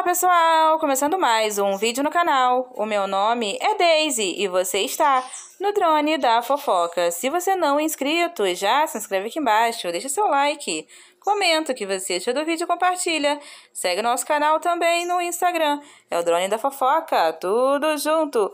Olá pessoal, começando mais um vídeo no canal. O meu nome é Daisy e você está no Drone da Fofoca. Se você não é inscrito, já se inscreve aqui embaixo, deixa seu like, comenta o que você achou do vídeo e compartilha. Segue nosso canal também no Instagram, é o Drone da Fofoca, tudo junto.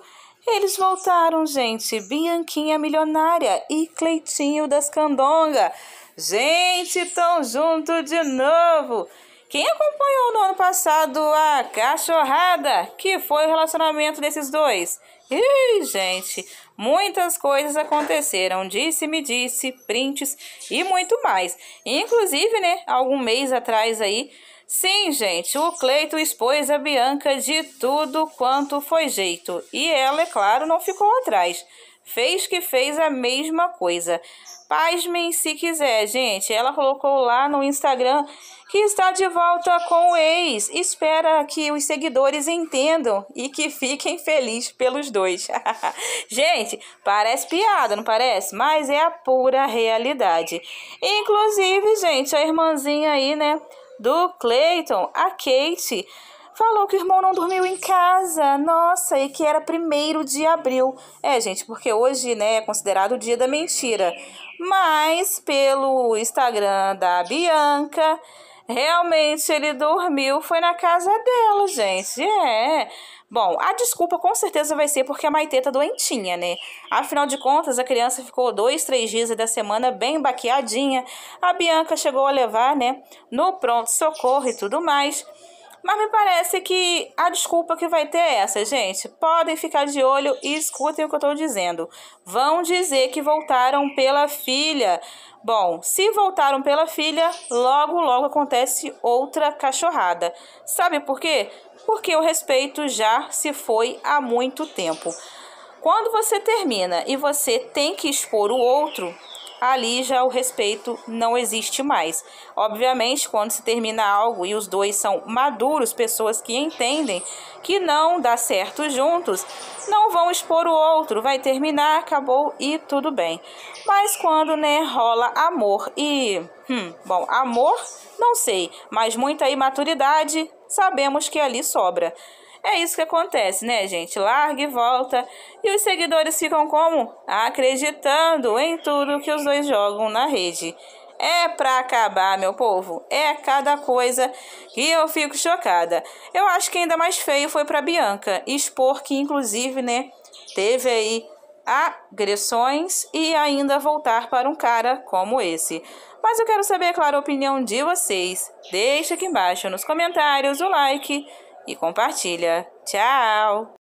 Eles voltaram, gente, Bianquinha Milionária e Cleitinho das Candonga. Gente, estão junto de novo! Quem acompanhou no ano passado a cachorrada que foi o relacionamento desses dois? Ih, gente, muitas coisas aconteceram, disse, me disse, prints e muito mais. Inclusive, né, algum mês atrás aí, Sim, gente, o Cleito expôs a Bianca de tudo quanto foi jeito. E ela, é claro, não ficou atrás. Fez que fez a mesma coisa. Pasmem se quiser, gente. Ela colocou lá no Instagram que está de volta com o ex. Espera que os seguidores entendam e que fiquem felizes pelos dois. gente, parece piada, não parece? Mas é a pura realidade. Inclusive, gente, a irmãzinha aí, né, do Clayton, a Kate falou que o irmão não dormiu em casa. Nossa, e que era primeiro de abril. É, gente, porque hoje, né, é considerado o dia da mentira. Mas pelo Instagram da Bianca, realmente ele dormiu, foi na casa dela, gente. É. Bom, a desculpa com certeza vai ser porque a Maitê tá doentinha, né? Afinal de contas, a criança ficou dois, três dias da semana bem baqueadinha. A Bianca chegou a levar, né, no pronto-socorro e tudo mais. Mas me parece que a desculpa que vai ter é essa, gente. Podem ficar de olho e escutem o que eu estou dizendo. Vão dizer que voltaram pela filha. Bom, se voltaram pela filha, logo, logo acontece outra cachorrada. Sabe por quê? Porque o respeito já se foi há muito tempo. Quando você termina e você tem que expor o outro, ali já o respeito não existe mais. Obviamente, quando se termina algo e os dois são maduros, pessoas que entendem que não dá certo juntos, não vão expor o outro, vai terminar, acabou e tudo bem. Mas quando, né, rola amor e. Hum, bom, amor, não sei, mas muita imaturidade, sabemos que ali sobra. É isso que acontece, né, gente? Larga e volta. E os seguidores ficam como? Acreditando em tudo que os dois jogam na rede. É pra acabar, meu povo. É cada coisa que eu fico chocada. Eu acho que ainda mais feio foi pra Bianca expor que, inclusive, né, teve aí agressões e ainda voltar para um cara como esse. Mas eu quero saber, é claro, a opinião de vocês. Deixa aqui embaixo nos comentários o like e compartilha. Tchau!